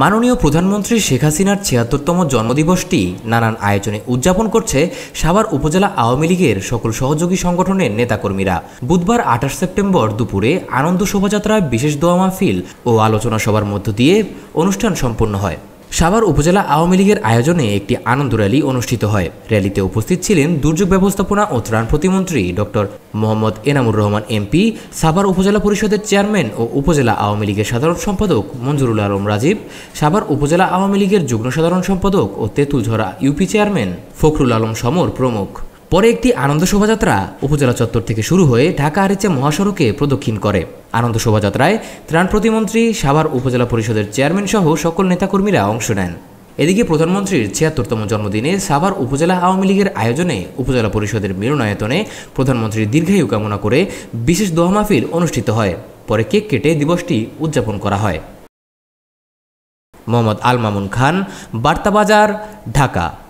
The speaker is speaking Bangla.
মাননীয় প্রধানমন্ত্রী শেখ হাসিনার ছিয়াত্তরতম জন্মদিবসটি নানান আয়োজনে উদযাপন করছে সাভার উপজেলা আওয়ামী লীগের সকল সহযোগী সংগঠনের নেতাকর্মীরা বুধবার আঠাশ সেপ্টেম্বর দুপুরে আনন্দ শোভাযাত্রা বিশেষ দোয়া মাহফিল ও আলোচনা সভার মধ্য দিয়ে অনুষ্ঠান সম্পন্ন হয় সাভার উপজেলা আওয়ামী লীগের আয়োজনে একটি আনন্দ র্যালি অনুষ্ঠিত হয় র্যালিতে উপস্থিত ছিলেন দুর্যোগ ব্যবস্থাপনা ও ত্রাণ প্রতিমন্ত্রী ডক্টর মোহাম্মদ এনামুর রহমান এমপি সাভার উপজেলা পরিষদের চেয়ারম্যান ও উপজেলা আওয়ামী লীগের সাধারণ সম্পাদক মঞ্জুরুল আলম রাজীব সাভার উপজেলা আওয়ামী লীগের যুগ্ম সাধারণ সম্পাদক ও তেঁতুলঝরা ইউপি চেয়ারম্যান ফখরুল আলম সমর প্রমুখ পরে একটি আনন্দ শোভাযাত্রা উপজেলা চত্বর থেকে শুরু হয়ে ঢাকা আরিচা মহাসড়কে প্রদক্ষিণ করে আনন্দ শোভাযাত্রায় ত্রাণ প্রতিমন্ত্রী সাভার উপজেলা পরিষদের চেয়ারম্যান সহ সকল নেতাকর্মীরা অংশ নেন এদিকে প্রধানমন্ত্রীর ছিয়াত্তরতম জন্মদিনে সাভার উপজেলা আওয়ামী লীগের আয়োজনে উপজেলা পরিষদের মিলনায়তনে প্রধানমন্ত্রীর দীর্ঘায়ু কামনা করে বিশেষ দোয়া মাহফিল অনুষ্ঠিত হয় পরে কেক কেটে দিবসটি উদযাপন করা হয় মোহাম্মদ আল মামুন খান বার্তাবাজার ঢাকা